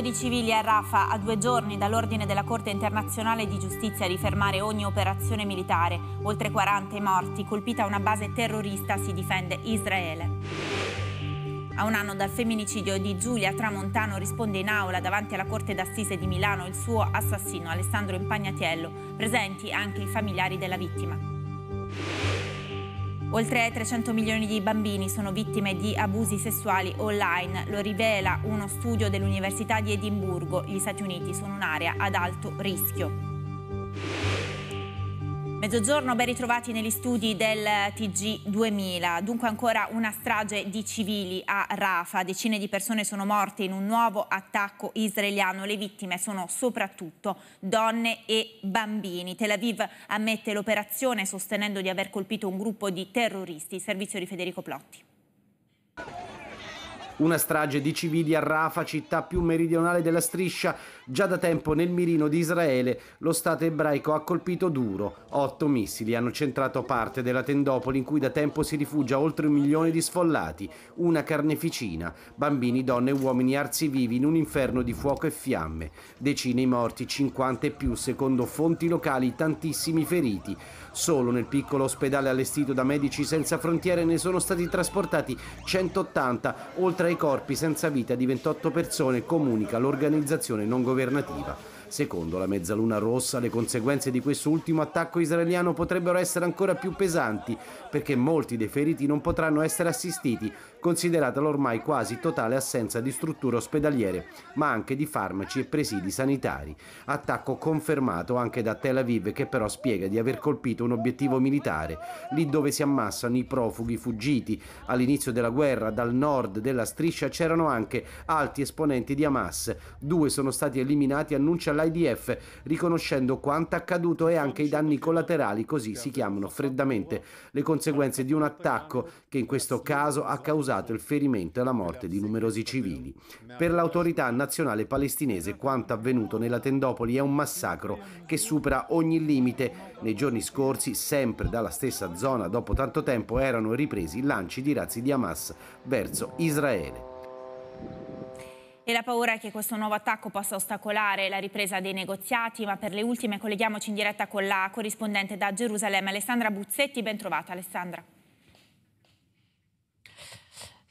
di civili a Rafa a due giorni dall'ordine della Corte internazionale di giustizia di fermare ogni operazione militare. Oltre 40 morti, colpita una base terrorista, si difende Israele. A un anno dal femminicidio di Giulia Tramontano risponde in aula davanti alla Corte d'Assise di Milano il suo assassino Alessandro Impagnatiello, presenti anche i familiari della vittima. Oltre 300 milioni di bambini sono vittime di abusi sessuali online, lo rivela uno studio dell'Università di Edimburgo. Gli Stati Uniti sono un'area ad alto rischio. Mezzogiorno, ben ritrovati negli studi del TG2000. Dunque ancora una strage di civili a Rafa. Decine di persone sono morte in un nuovo attacco israeliano. Le vittime sono soprattutto donne e bambini. Tel Aviv ammette l'operazione sostenendo di aver colpito un gruppo di terroristi. Servizio di Federico Plotti. Una strage di civili a Rafa, città più meridionale della striscia, già da tempo nel mirino di Israele, lo Stato ebraico ha colpito duro. Otto missili hanno centrato parte della tendopoli in cui da tempo si rifugia oltre un milione di sfollati, una carneficina, bambini, donne e uomini arsi vivi in un inferno di fuoco e fiamme. Decine i morti, 50 e più, secondo fonti locali, tantissimi feriti. Solo nel piccolo ospedale allestito da Medici Senza Frontiere ne sono stati trasportati 180, oltre tra i corpi senza vita di 28 persone comunica l'organizzazione non governativa. Secondo la Mezzaluna Rossa le conseguenze di questo ultimo attacco israeliano potrebbero essere ancora più pesanti perché molti dei feriti non potranno essere assistiti, considerata l'ormai quasi totale assenza di strutture ospedaliere, ma anche di farmaci e presidi sanitari. Attacco confermato anche da Tel Aviv che però spiega di aver colpito un obiettivo militare, lì dove si ammassano i profughi fuggiti. All'inizio della guerra dal nord della striscia c'erano anche alti esponenti di Hamas. Due sono stati eliminati, annuncia la dell'IDF, riconoscendo quanto accaduto e anche i danni collaterali, così si chiamano freddamente, le conseguenze di un attacco che in questo caso ha causato il ferimento e la morte di numerosi civili. Per l'autorità nazionale palestinese quanto avvenuto nella Tendopoli è un massacro che supera ogni limite. Nei giorni scorsi, sempre dalla stessa zona, dopo tanto tempo, erano ripresi lanci di razzi di Hamas verso Israele. E la paura è che questo nuovo attacco possa ostacolare la ripresa dei negoziati, ma per le ultime colleghiamoci in diretta con la corrispondente da Gerusalemme, Alessandra Buzzetti. Ben trovata Alessandra.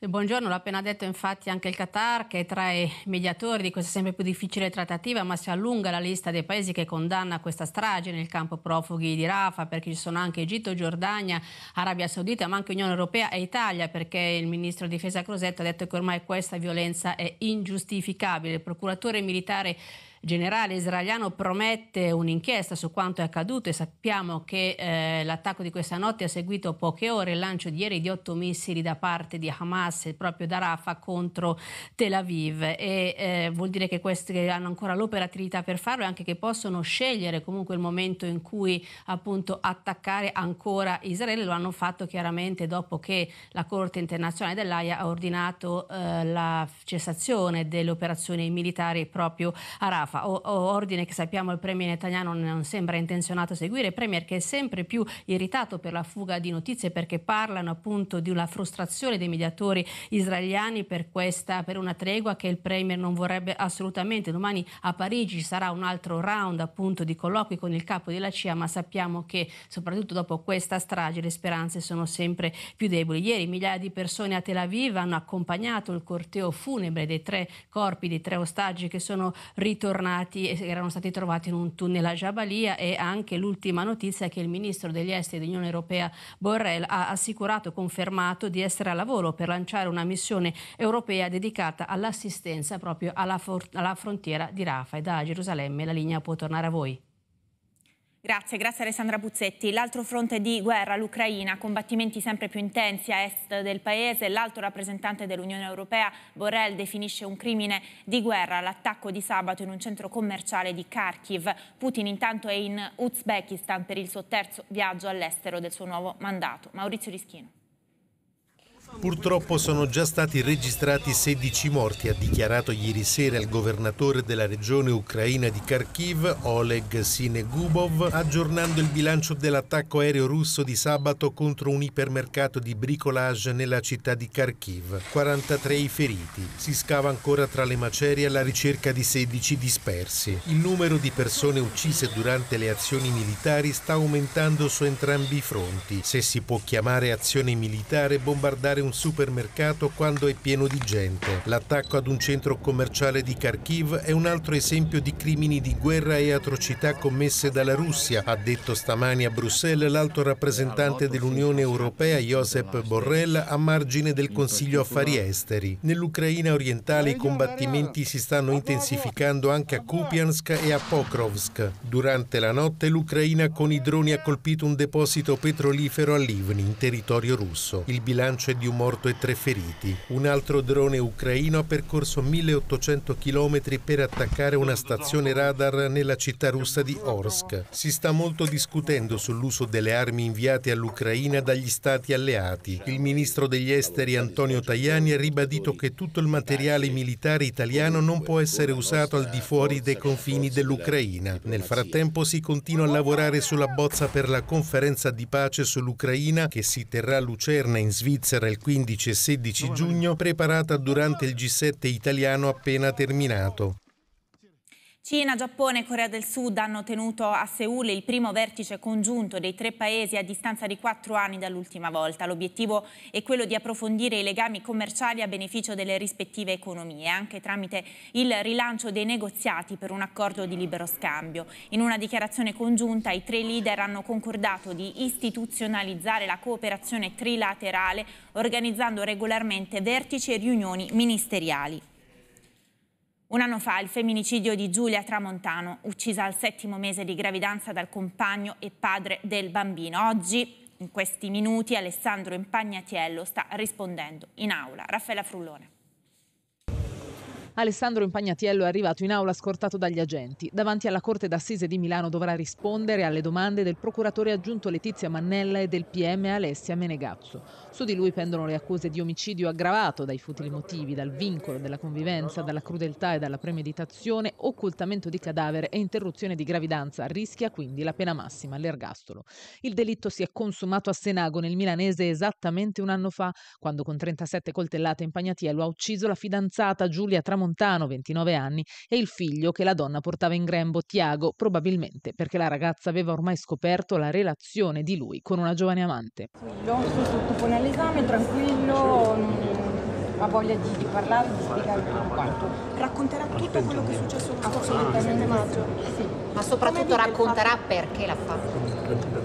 Buongiorno, l'ha appena detto infatti anche il Qatar che è tra i mediatori di questa sempre più difficile trattativa ma si allunga la lista dei paesi che condanna questa strage nel campo profughi di Rafa perché ci sono anche Egitto, Giordania, Arabia Saudita ma anche Unione Europea e Italia perché il ministro della difesa Crosetta ha detto che ormai questa violenza è ingiustificabile. Il procuratore militare generale israeliano promette un'inchiesta su quanto è accaduto e sappiamo che eh, l'attacco di questa notte ha seguito poche ore il lancio di ieri di otto missili da parte di Hamas proprio da Rafah contro Tel Aviv e eh, vuol dire che questi hanno ancora l'operatività per farlo e anche che possono scegliere comunque il momento in cui appunto attaccare ancora Israele lo hanno fatto chiaramente dopo che la Corte internazionale dell'AIA ha ordinato eh, la cessazione delle operazioni militari proprio a Rafah Rafa, o, o ordine che sappiamo il Premier Netanyahu non sembra intenzionato a seguire, Premier che è sempre più irritato per la fuga di notizie perché parlano appunto di una frustrazione dei mediatori israeliani per, questa, per una tregua che il Premier non vorrebbe assolutamente. Domani a Parigi ci sarà un altro round appunto di colloqui con il capo della CIA, ma sappiamo che soprattutto dopo questa strage le speranze sono sempre più deboli. Ieri migliaia di persone a Tel Aviv hanno accompagnato il corteo funebre dei tre corpi, dei tre ostaggi che sono ritornati tornati e erano stati trovati in un tunnel a Jabalia e anche l'ultima notizia è che il ministro degli esteri dell'Unione Europea Borrell ha assicurato e confermato di essere a lavoro per lanciare una missione europea dedicata all'assistenza proprio alla, alla frontiera di Rafah e da Gerusalemme la linea può tornare a voi. Grazie, grazie Alessandra Puzzetti. L'altro fronte di guerra, l'Ucraina, combattimenti sempre più intensi a est del paese. L'alto rappresentante dell'Unione Europea, Borrell, definisce un crimine di guerra l'attacco di sabato in un centro commerciale di Kharkiv. Putin intanto è in Uzbekistan per il suo terzo viaggio all'estero del suo nuovo mandato. Maurizio Rischino. Purtroppo sono già stati registrati 16 morti, ha dichiarato ieri sera il governatore della regione ucraina di Kharkiv, Oleg Sinegubov, aggiornando il bilancio dell'attacco aereo russo di sabato contro un ipermercato di bricolage nella città di Kharkiv. 43 i feriti. Si scava ancora tra le macerie alla ricerca di 16 dispersi. Il numero di persone uccise durante le azioni militari sta aumentando su entrambi i fronti. Se si può chiamare azione militare bombardare un supermercato quando è pieno di gente. L'attacco ad un centro commerciale di Kharkiv è un altro esempio di crimini di guerra e atrocità commesse dalla Russia, ha detto stamani a Bruxelles l'alto rappresentante dell'Unione Europea Josep Borrell a margine del Consiglio Affari Esteri. Nell'Ucraina orientale i combattimenti si stanno intensificando anche a Kupiansk e a Pokrovsk. Durante la notte l'Ucraina con i droni ha colpito un deposito petrolifero a Livni, in territorio russo. Il bilancio è di un un morto e tre feriti. Un altro drone ucraino ha percorso 1800 km per attaccare una stazione radar nella città russa di Orsk. Si sta molto discutendo sull'uso delle armi inviate all'Ucraina dagli stati alleati. Il ministro degli esteri Antonio Tajani ha ribadito che tutto il materiale militare italiano non può essere usato al di fuori dei confini dell'Ucraina. Nel frattempo si continua a lavorare sulla bozza per la conferenza di pace sull'Ucraina che si terrà a Lucerna in Svizzera il 15 e 16 giugno preparata durante il G7 italiano appena terminato. Cina, Giappone e Corea del Sud hanno tenuto a Seul il primo vertice congiunto dei tre paesi a distanza di quattro anni dall'ultima volta. L'obiettivo è quello di approfondire i legami commerciali a beneficio delle rispettive economie, anche tramite il rilancio dei negoziati per un accordo di libero scambio. In una dichiarazione congiunta i tre leader hanno concordato di istituzionalizzare la cooperazione trilaterale organizzando regolarmente vertici e riunioni ministeriali. Un anno fa il femminicidio di Giulia Tramontano, uccisa al settimo mese di gravidanza dal compagno e padre del bambino. Oggi, in questi minuti, Alessandro Impagnatiello sta rispondendo in aula. Raffaella Frullone. Alessandro Impagnatiello è arrivato in aula scortato dagli agenti. Davanti alla Corte d'Assise di Milano dovrà rispondere alle domande del procuratore aggiunto Letizia Mannella e del PM Alessia Menegazzo. Su di lui pendono le accuse di omicidio aggravato dai futili motivi, dal vincolo della convivenza, dalla crudeltà e dalla premeditazione, occultamento di cadavere e interruzione di gravidanza. Rischia quindi la pena massima, all'ergastolo. Il delitto si è consumato a Senago, nel milanese, esattamente un anno fa, quando con 37 coltellate in Pagnatiello ha ucciso la fidanzata Giulia Tramontano, 29 anni, e il figlio che la donna portava in grembo, Tiago, probabilmente perché la ragazza aveva ormai scoperto la relazione di lui con una giovane amante. Lo sto sottoponendo l'esame tranquillo, ha voglia di, di, parlare, di spiegare tutto quanto. Racconterà tutto quello che è successo il 7 maggio. Sì ma soprattutto racconterà perché l'ha fatto.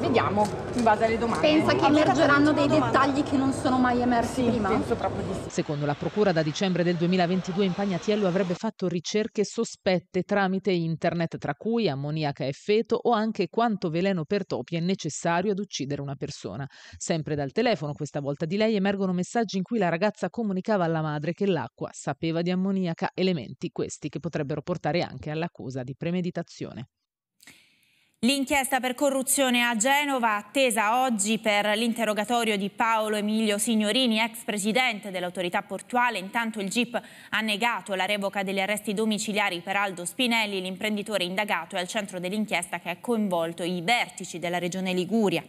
Vediamo, in base alle domande. Pensa che emergeranno dei dettagli che non sono mai emersi sì, prima? Penso proprio di sì. Secondo la procura da dicembre del 2022 Impagnatiello avrebbe fatto ricerche sospette tramite internet, tra cui ammoniaca e feto o anche quanto veleno per topi è necessario ad uccidere una persona. Sempre dal telefono, questa volta di lei, emergono messaggi in cui la ragazza comunicava alla madre che l'acqua sapeva di ammoniaca, elementi questi che potrebbero portare anche all'accusa di premeditazione. L'inchiesta per corruzione a Genova attesa oggi per l'interrogatorio di Paolo Emilio Signorini, ex presidente dell'autorità portuale. Intanto il GIP ha negato la revoca degli arresti domiciliari per Aldo Spinelli, l'imprenditore indagato e al centro dell'inchiesta che ha coinvolto i vertici della regione Liguria.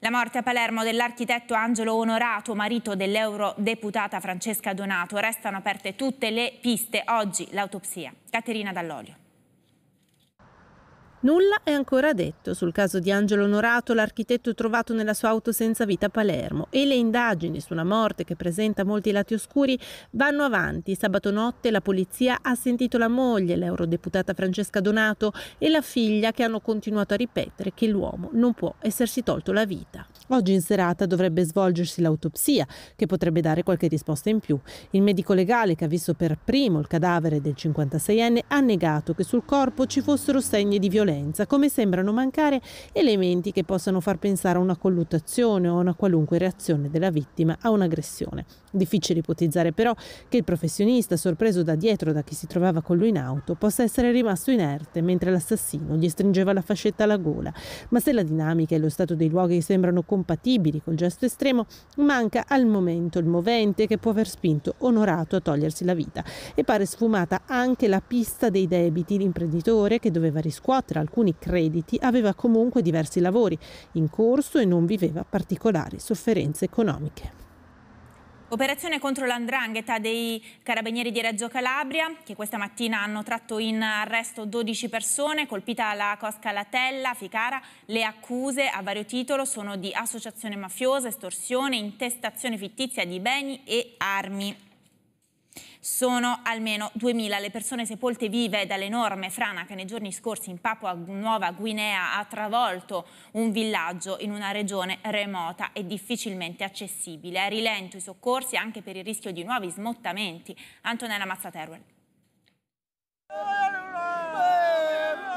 La morte a Palermo dell'architetto Angelo Onorato, marito dell'eurodeputata Francesca Donato. Restano aperte tutte le piste. Oggi l'autopsia. Caterina Dall'Olio. Nulla è ancora detto sul caso di Angelo Onorato, l'architetto trovato nella sua auto senza vita a Palermo e le indagini su una morte che presenta molti lati oscuri vanno avanti. Sabato notte la polizia ha sentito la moglie, l'eurodeputata Francesca Donato e la figlia che hanno continuato a ripetere che l'uomo non può essersi tolto la vita. Oggi in serata dovrebbe svolgersi l'autopsia che potrebbe dare qualche risposta in più. Il medico legale che ha visto per primo il cadavere del 56enne ha negato che sul corpo ci fossero segni di violenza violenza, come sembrano mancare elementi che possano far pensare a una colluttazione o a una qualunque reazione della vittima a un'aggressione. Difficile ipotizzare però che il professionista, sorpreso da dietro da chi si trovava con lui in auto, possa essere rimasto inerte mentre l'assassino gli stringeva la fascetta alla gola. Ma se la dinamica e lo stato dei luoghi sembrano compatibili col gesto estremo, manca al momento il movente che può aver spinto Onorato a togliersi la vita e pare sfumata anche la pista dei debiti l'imprenditore che doveva riscuotere alcuni crediti, aveva comunque diversi lavori in corso e non viveva particolari sofferenze economiche. Operazione contro l'andrangheta dei carabinieri di Reggio Calabria che questa mattina hanno tratto in arresto 12 persone, colpita la Cosca Latella, Ficara. Le accuse a vario titolo sono di associazione mafiosa, estorsione, intestazione fittizia di beni e armi. Sono almeno 2.000 le persone sepolte vive dall'enorme frana che nei giorni scorsi in Papua Nuova Guinea ha travolto un villaggio in una regione remota e difficilmente accessibile. A rilento i soccorsi anche per il rischio di nuovi smottamenti. Antonella Mazzateruel.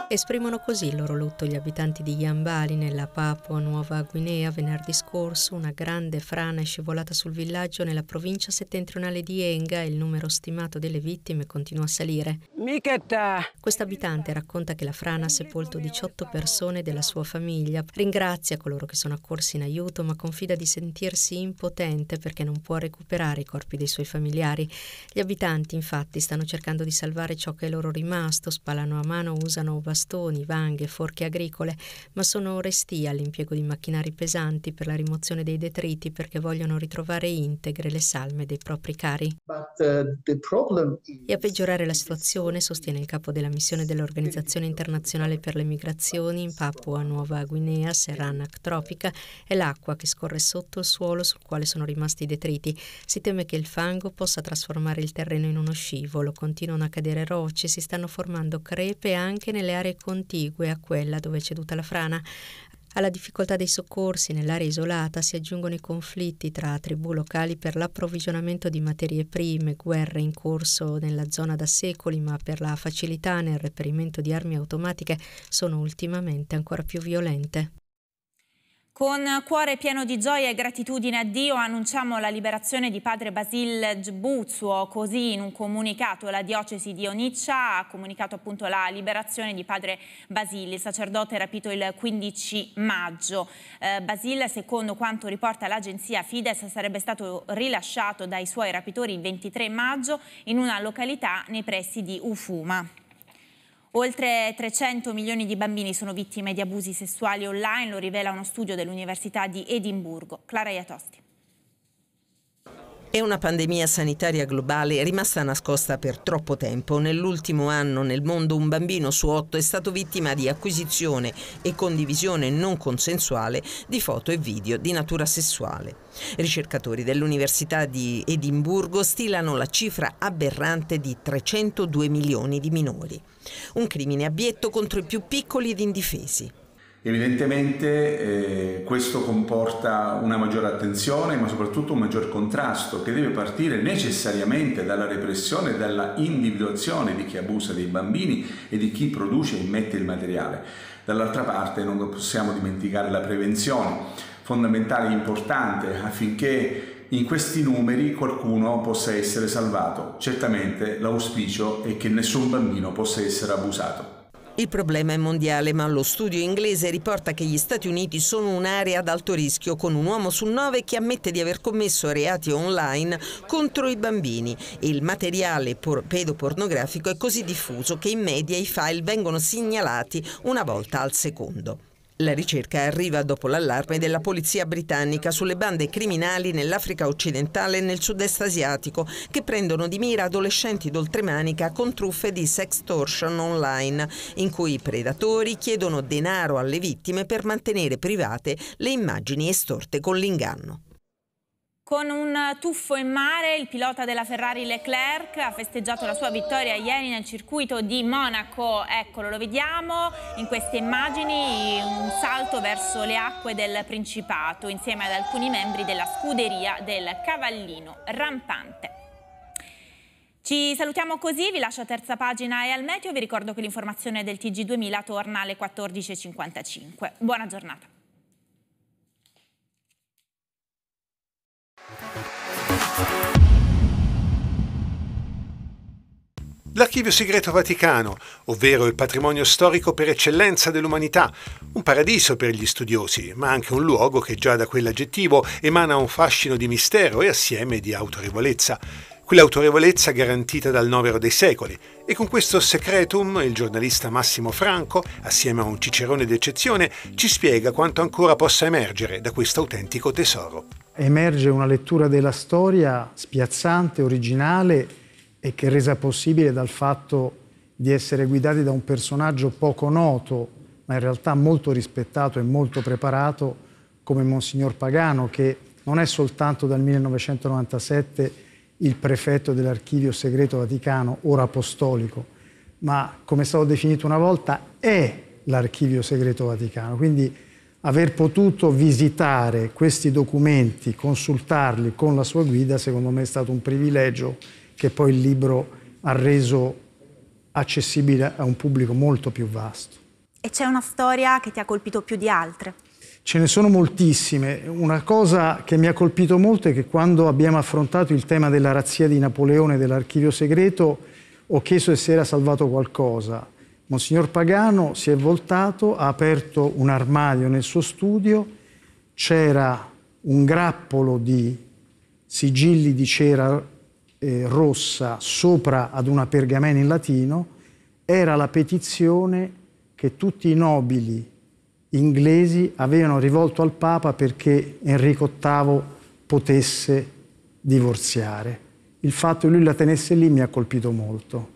Esprimono così il loro lutto gli abitanti di Yambali nella Papua Nuova Guinea venerdì scorso, una grande frana è scivolata sul villaggio nella provincia settentrionale di Enga e il numero stimato delle vittime continua a salire. Questa abitante racconta che la frana ha sepolto 18 persone della sua famiglia, ringrazia coloro che sono accorsi in aiuto ma confida di sentirsi impotente perché non può recuperare i corpi dei suoi familiari. Gli abitanti infatti stanno cercando di salvare ciò che è loro rimasto, spalano a mano, usano bastoni bastoni, vanghe, forche agricole, ma sono restii all'impiego di macchinari pesanti per la rimozione dei detriti perché vogliono ritrovare integre le salme dei propri cari. Uh, e a peggiorare la situazione, sostiene il capo della missione dell'Organizzazione Internazionale per le Migrazioni in Papua Nuova Guinea, Serran Tropica, è l'acqua che scorre sotto il suolo sul quale sono rimasti i detriti. Si teme che il fango possa trasformare il terreno in uno scivolo, continuano a cadere rocce, si stanno formando crepe anche nelle aree aree contigue a quella dove è ceduta la frana. Alla difficoltà dei soccorsi nell'area isolata si aggiungono i conflitti tra tribù locali per l'approvvigionamento di materie prime, guerre in corso nella zona da secoli, ma per la facilità nel reperimento di armi automatiche sono ultimamente ancora più violente. Con cuore pieno di gioia e gratitudine a Dio annunciamo la liberazione di padre Basil Gbuzuo, così in un comunicato la diocesi di Oniccia ha comunicato appunto la liberazione di padre Basil, il sacerdote rapito il 15 maggio. Eh, Basil, secondo quanto riporta l'agenzia Fides, sarebbe stato rilasciato dai suoi rapitori il 23 maggio in una località nei pressi di Ufuma. Oltre 300 milioni di bambini sono vittime di abusi sessuali online, lo rivela uno studio dell'Università di Edimburgo. Clara Iatosti. È una pandemia sanitaria globale rimasta nascosta per troppo tempo. Nell'ultimo anno nel mondo un bambino su otto è stato vittima di acquisizione e condivisione non consensuale di foto e video di natura sessuale. Ricercatori dell'Università di Edimburgo stilano la cifra aberrante di 302 milioni di minori. Un crimine abietto contro i più piccoli ed indifesi. Evidentemente eh, questo comporta una maggiore attenzione ma soprattutto un maggior contrasto che deve partire necessariamente dalla repressione e dalla individuazione di chi abusa dei bambini e di chi produce e immette il materiale. Dall'altra parte non possiamo dimenticare la prevenzione, fondamentale e importante affinché in questi numeri qualcuno possa essere salvato. Certamente l'auspicio è che nessun bambino possa essere abusato. Il problema è mondiale, ma lo studio inglese riporta che gli Stati Uniti sono un'area ad alto rischio, con un uomo su nove che ammette di aver commesso reati online contro i bambini. il materiale pedopornografico è così diffuso che in media i file vengono segnalati una volta al secondo. La ricerca arriva dopo l'allarme della polizia britannica sulle bande criminali nell'Africa occidentale e nel sud-est asiatico che prendono di mira adolescenti d'oltremanica con truffe di sextortion online in cui i predatori chiedono denaro alle vittime per mantenere private le immagini estorte con l'inganno. Con un tuffo in mare, il pilota della Ferrari Leclerc ha festeggiato la sua vittoria ieri nel circuito di Monaco. Eccolo, lo vediamo in queste immagini, un salto verso le acque del Principato insieme ad alcuni membri della scuderia del Cavallino Rampante. Ci salutiamo così, vi lascio a terza pagina e al meteo. Vi ricordo che l'informazione del TG2000 torna alle 14.55. Buona giornata. L'Archivio Segreto Vaticano, ovvero il patrimonio storico per eccellenza dell'umanità, un paradiso per gli studiosi, ma anche un luogo che già da quell'aggettivo emana un fascino di mistero e assieme di autorevolezza. Quell'autorevolezza garantita dal novero dei secoli. E con questo secretum il giornalista Massimo Franco, assieme a un cicerone d'eccezione, ci spiega quanto ancora possa emergere da questo autentico tesoro emerge una lettura della storia spiazzante, originale e che è resa possibile dal fatto di essere guidati da un personaggio poco noto, ma in realtà molto rispettato e molto preparato, come Monsignor Pagano, che non è soltanto dal 1997 il prefetto dell'Archivio Segreto Vaticano, ora apostolico, ma come è stato definito una volta, è l'Archivio Segreto Vaticano. Quindi aver potuto visitare questi documenti, consultarli con la sua guida, secondo me è stato un privilegio che poi il libro ha reso accessibile a un pubblico molto più vasto. E c'è una storia che ti ha colpito più di altre? Ce ne sono moltissime. Una cosa che mi ha colpito molto è che quando abbiamo affrontato il tema della razzia di Napoleone dell'archivio segreto ho chiesto se era salvato qualcosa Monsignor Pagano si è voltato, ha aperto un armadio nel suo studio, c'era un grappolo di sigilli di cera eh, rossa sopra ad una pergamena in latino, era la petizione che tutti i nobili inglesi avevano rivolto al Papa perché Enrico VIII potesse divorziare. Il fatto che lui la tenesse lì mi ha colpito molto.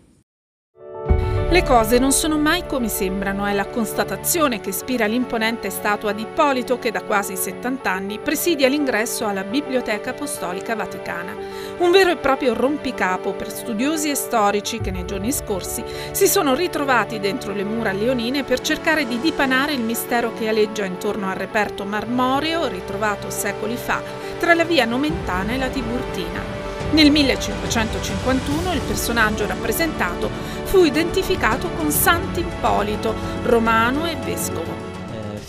Le cose non sono mai come sembrano, è la constatazione che ispira l'imponente statua di Ippolito che da quasi 70 anni presidia l'ingresso alla Biblioteca Apostolica Vaticana. Un vero e proprio rompicapo per studiosi e storici che nei giorni scorsi si sono ritrovati dentro le mura leonine per cercare di dipanare il mistero che aleggia intorno al reperto marmoreo ritrovato secoli fa tra la via Nomentana e la Tiburtina. Nel 1551 il personaggio rappresentato fu identificato con Sant'Ippolito, romano e vescovo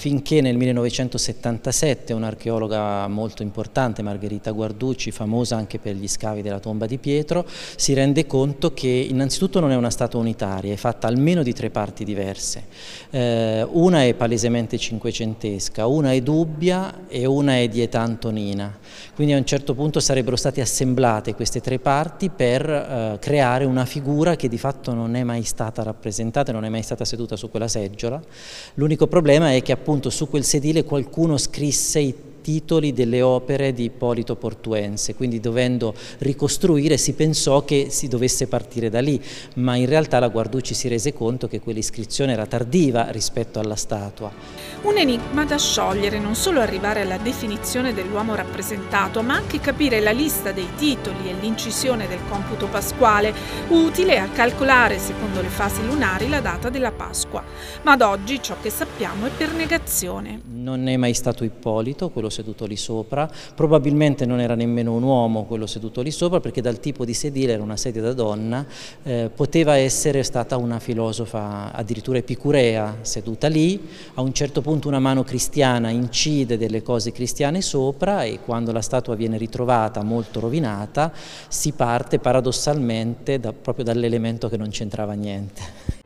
finché nel 1977 un'archeologa molto importante, Margherita Guarducci, famosa anche per gli scavi della tomba di Pietro, si rende conto che innanzitutto non è una statua unitaria, è fatta almeno di tre parti diverse. Eh, una è palesemente cinquecentesca, una è dubbia e una è di età antonina. Quindi a un certo punto sarebbero state assemblate queste tre parti per eh, creare una figura che di fatto non è mai stata rappresentata, non è mai stata seduta su quella seggiola. L'unico problema è che appunto appunto su quel sedile qualcuno scrisse i titoli delle opere di Ippolito Portuense, quindi dovendo ricostruire si pensò che si dovesse partire da lì, ma in realtà la Guarducci si rese conto che quell'iscrizione era tardiva rispetto alla statua. Un enigma da sciogliere, non solo arrivare alla definizione dell'uomo rappresentato, ma anche capire la lista dei titoli e l'incisione del computo pasquale, utile a calcolare, secondo le fasi lunari, la data della Pasqua. Ma ad oggi ciò che sappiamo è per negazione. Non è mai stato Ippolito quello seduto lì sopra, probabilmente non era nemmeno un uomo quello seduto lì sopra perché dal tipo di sedile era una sedia da donna, eh, poteva essere stata una filosofa addirittura epicurea seduta lì, a un certo punto una mano cristiana incide delle cose cristiane sopra e quando la statua viene ritrovata molto rovinata si parte paradossalmente da, proprio dall'elemento che non c'entrava niente.